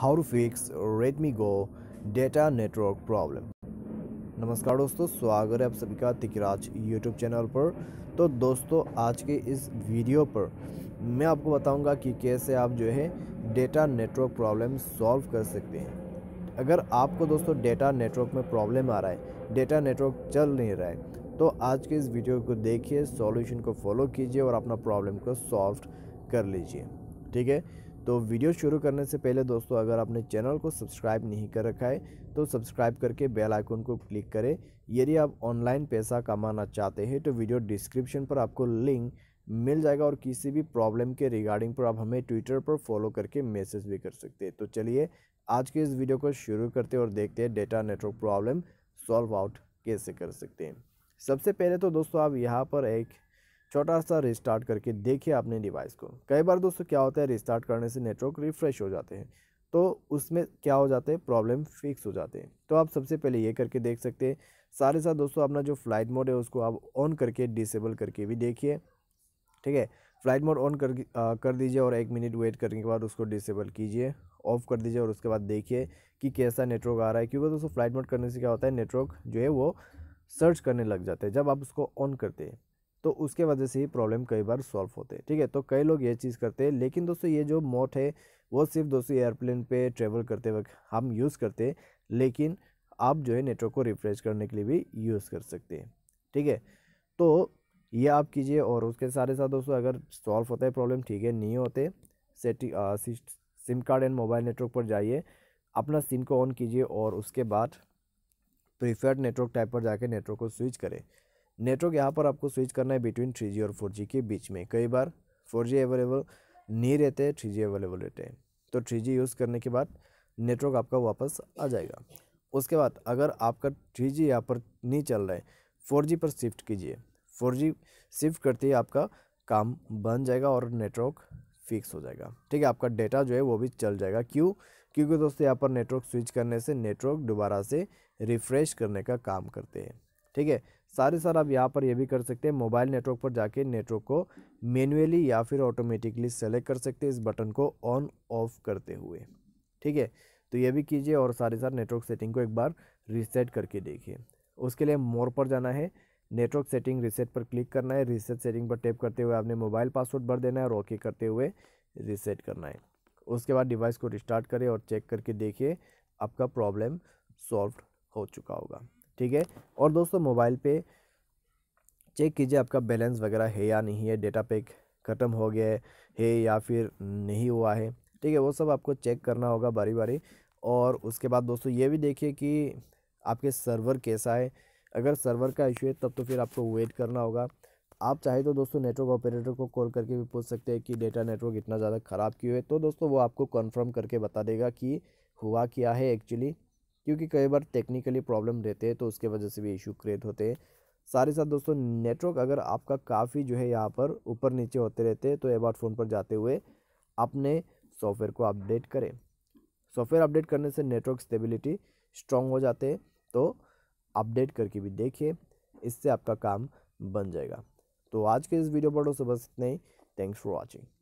how to fix Redmi go data network problem नमस्कार दोस्तों स्वागत है आप सभी का तिकराज यूट्यूब चैनल पर तो दोस्तों आज के इस वीडियो पर मैं आपको बताऊंगा कि कैसे आप जो है डेटा नेटवर्क प्रॉब्लम सॉल्व कर सकते हैं अगर आपको दोस्तों डेटा नेटवर्क में प्रॉब्लम आ रहा है डेटा नेटवर्क चल नहीं रहा है तो आज के इस वीडियो को देखिए सॉल्यूशन को फॉलो कीजिए और अपना प्रॉब्लम को सॉल्व कर लीजिए ठीक है तो वीडियो शुरू करने से पहले दोस्तों अगर आपने चैनल को सब्सक्राइब नहीं कर रखा है तो सब्सक्राइब करके बेल आइकन को क्लिक करें यदि आप ऑनलाइन पैसा कमाना चाहते हैं तो वीडियो डिस्क्रिप्शन पर आपको लिंक मिल जाएगा और किसी भी प्रॉब्लम के रिगार्डिंग पर आप हमें ट्विटर पर फॉलो करके मैसेज भी कर सकते हैं तो चलिए आज के इस वीडियो को शुरू करते हैं और देखते हैं data network problem solve out कैसे कर सकते हैं सबसे पहले तो दोस्तों आप यहाँ पर एक छोटा सा रिस्टार्ट करके देखिए आपने डिवाइस को कई बार दोस्तों क्या होता है रिस्टार्ट करने से नेटवर्क रिफ्रेश हो जाते हैं तो उसमें क्या हो जाते हैं प्रॉब्लम फिक्स हो जाते हैं तो आप सबसे पहले ये करके देख सकते हैं सारे साथ दोस्तों अपना जो फ्लाइट मोड है उसको आप ऑन करके डिसेबल करके भी देखिए ठीक है फ्लाइट मोड ऑन कर आ, कर दीजिए और एक मिनट वेट करने के बाद उसको डिसेबल कीजिए ऑफ़ कर दीजिए और उसके बाद देखिए कि कैसा नेटवर्क आ रहा है क्योंकि दोस्तों फ्लाइट मोड करने से क्या होता है नेटवर्क जो है वो सर्च करने लग जाता है जब आप उसको ऑन करते हैं तो उसके वजह से ही प्रॉब्लम कई बार सॉल्व होते हैं ठीक है तो कई लोग ये चीज़ करते हैं लेकिन दोस्तों ये जो मोट है वो सिर्फ दोस्तों एयरप्लेन पे ट्रेवल करते वक्त हम यूज़ करते हैं लेकिन आप जो है नेटवर्क को रिफ्रेश करने के लिए भी यूज़ कर सकते हैं ठीक है तो ये आप कीजिए और उसके साथ साथ दोस्तों अगर सॉल्व होता है प्रॉब्लम ठीक है नहीं होते SIM card and mobile network पर जाइए अपना सिम को ऑन कीजिए और उसके बाद प्रीफर्ड नेटवर्क टाइप पर जाके नेटवर्क को स्विच करें नेटवर्क यहाँ पर आपको स्विच करना है बिटवीन थ्री और फोर के बीच में कई बार फोर अवेलेबल नहीं रहते हैं थ्री अवेलेबल रहते हैं तो थ्री यूज़ करने के बाद नेटवर्क आपका वापस आ जाएगा उसके बाद अगर आपका थ्री जी यहाँ पर नहीं चल रहा है फोर जी पर शिफ्ट कीजिए फोर जी शिफ्ट करते ही आपका काम बन जाएगा और नेटवर्क फिक्स हो जाएगा ठीक है आपका डेटा जो है वो भी चल जाएगा क्यों क्योंकि दोस्तों यहाँ पर नेटवर्क स्विच करने से नेटवर्क दोबारा से रिफ़्रेश करने का काम करते हैं ठीक है सारे सर आप यहाँ पर ये भी कर सकते हैं मोबाइल नेटवर्क पर जाके नेटवर्क को मैनुअली या फिर ऑटोमेटिकली सेलेक्ट कर सकते हैं इस बटन को ऑन ऑफ करते हुए ठीक है तो ये भी कीजिए और सारे सर नेटवर्क सेटिंग को एक बार रीसेट करके देखिए उसके लिए मोर पर जाना है नेटवर्क सेटिंग रीसेट पर क्लिक करना है रीसेट सेटिंग पर टैप करते हुए आपने मोबाइल पासवर्ड भर देना है और ओके करते हुए रीसेट करना है उसके बाद डिवाइस को रिस्टार्ट करें और चेक करके देखिए आपका प्रॉब्लम सॉल्व हो चुका होगा ठीक है और दोस्तों मोबाइल पे चेक कीजिए आपका बैलेंस वगैरह है या नहीं है डेटा पैक ख़त्म हो गया है या फिर नहीं हुआ है ठीक है वो सब आपको चेक करना होगा बारी बारी और उसके बाद दोस्तों ये भी देखिए कि आपके सर्वर कैसा है अगर सर्वर का इशू है तब तो फिर आपको वेट करना होगा आप चाहे तो दोस्तों नेटवर्क ऑपरेटर को कॉल करके भी पूछ सकते हैं कि डेटा नेटवर्क इतना ज़्यादा ख़राब क्यों है तो दोस्तों वो आपको कंफर्म करके बता देगा कि हुआ क्या है एक्चुअली क्योंकि कई बार टेक्निकली प्रॉब्लम देते हैं तो उसके वजह से भी इशू क्रिएट होते हैं साथ ही साथ दोस्तों नेटवर्क अगर आपका काफ़ी जो है यहाँ पर ऊपर नीचे होते रहते हैं तो एबाउट फ़ोन पर जाते हुए अपने सॉफ्टवेयर को अपडेट करें सॉफ्टवेयर अपडेट करने से नेटवर्क स्टेबिलिटी स्ट्रॉन्ग हो जाते हैं तो अपडेट करके भी देखिए इससे आपका काम बन जाएगा तो आज के इस वीडियो पर दोस्तों बस इतना ही थैंक्स फॉर वॉचिंग